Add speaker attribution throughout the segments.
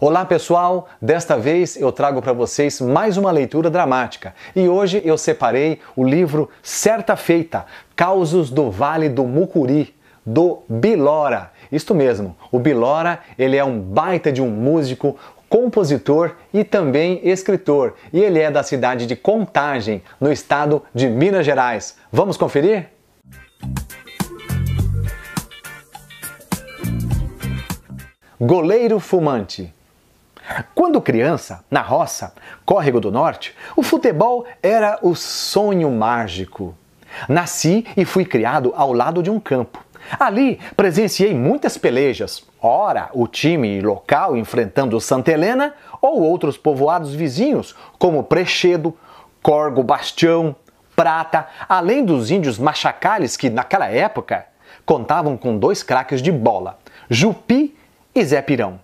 Speaker 1: Olá pessoal, desta vez eu trago para vocês mais uma leitura dramática e hoje eu separei o livro Certa Feita Causos do Vale do Mucuri, do Bilora. Isto mesmo, o Bilora ele é um baita de um músico, compositor e também escritor e ele é da cidade de Contagem, no estado de Minas Gerais. Vamos conferir? Goleiro Fumante quando criança, na roça, Córrego do Norte, o futebol era o sonho mágico. Nasci e fui criado ao lado de um campo. Ali presenciei muitas pelejas, ora o time local enfrentando Santa Helena ou outros povoados vizinhos, como Prechedo, Corgo Bastião, Prata, além dos índios machacales que, naquela época, contavam com dois craques de bola, Jupi e Zé Pirão.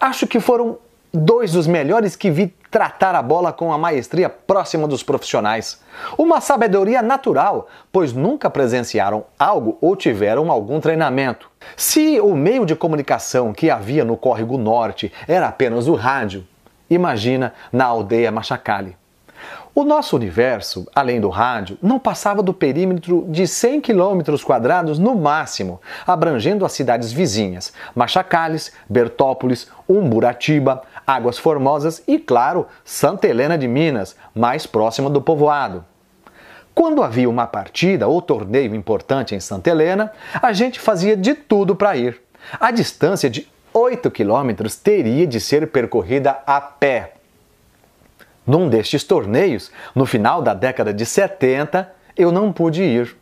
Speaker 1: Acho que foram dois dos melhores que vi tratar a bola com a maestria próxima dos profissionais. Uma sabedoria natural, pois nunca presenciaram algo ou tiveram algum treinamento. Se o meio de comunicação que havia no córrego norte era apenas o rádio, imagina na aldeia Machacali. O nosso universo, além do rádio, não passava do perímetro de 100 km quadrados no máximo, abrangendo as cidades vizinhas, Machacales, Bertópolis, Umburatiba, Águas Formosas e, claro, Santa Helena de Minas, mais próxima do povoado. Quando havia uma partida ou torneio importante em Santa Helena, a gente fazia de tudo para ir. A distância de 8 quilômetros teria de ser percorrida a pé. Num destes torneios, no final da década de 70, eu não pude ir.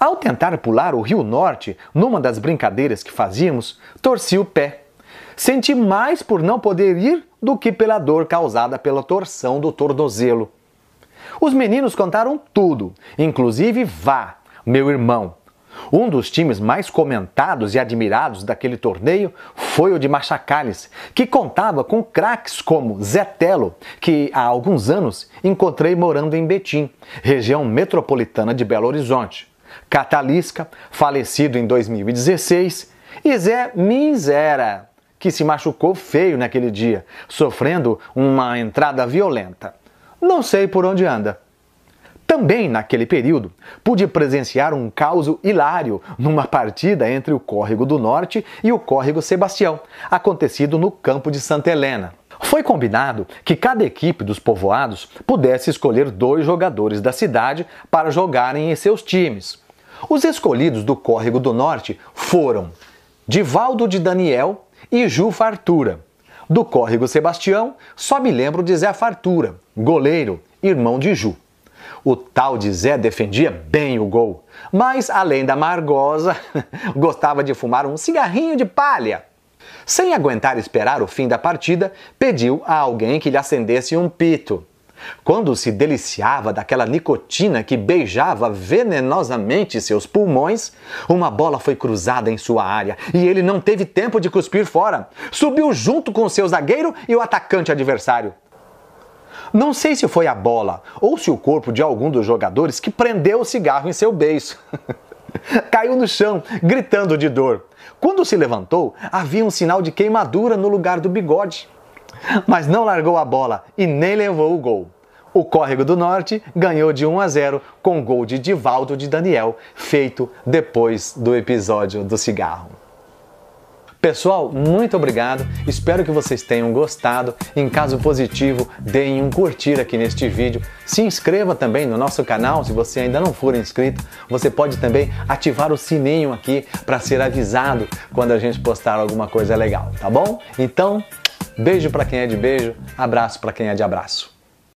Speaker 1: Ao tentar pular o Rio Norte, numa das brincadeiras que fazíamos, torci o pé. Senti mais por não poder ir do que pela dor causada pela torção do tornozelo. Os meninos contaram tudo, inclusive Vá, meu irmão, um dos times mais comentados e admirados daquele torneio foi o de Machacales, que contava com craques como Zetelo, que há alguns anos encontrei morando em Betim, região metropolitana de Belo Horizonte, Catalisca, falecido em 2016, e Zé Misera, que se machucou feio naquele dia, sofrendo uma entrada violenta. Não sei por onde anda. Também naquele período, pude presenciar um caos hilário numa partida entre o Córrego do Norte e o Córrego Sebastião, acontecido no campo de Santa Helena. Foi combinado que cada equipe dos povoados pudesse escolher dois jogadores da cidade para jogarem em seus times. Os escolhidos do Córrego do Norte foram Divaldo de Daniel e Ju Fartura. Do Córrego Sebastião, só me lembro de Zé Fartura, goleiro, irmão de Ju. O tal de Zé defendia bem o gol, mas além da margosa, gostava de fumar um cigarrinho de palha. Sem aguentar esperar o fim da partida, pediu a alguém que lhe acendesse um pito. Quando se deliciava daquela nicotina que beijava venenosamente seus pulmões, uma bola foi cruzada em sua área e ele não teve tempo de cuspir fora. Subiu junto com seu zagueiro e o atacante adversário. Não sei se foi a bola ou se o corpo de algum dos jogadores que prendeu o cigarro em seu beiço. Caiu no chão, gritando de dor. Quando se levantou, havia um sinal de queimadura no lugar do bigode. Mas não largou a bola e nem levou o gol. O Córrego do Norte ganhou de 1 a 0 com gol de Divaldo de Daniel, feito depois do episódio do cigarro. Pessoal, muito obrigado. Espero que vocês tenham gostado. Em caso positivo, deem um curtir aqui neste vídeo. Se inscreva também no nosso canal, se você ainda não for inscrito. Você pode também ativar o sininho aqui para ser avisado quando a gente postar alguma coisa legal, tá bom? Então, beijo para quem é de beijo, abraço para quem é de abraço.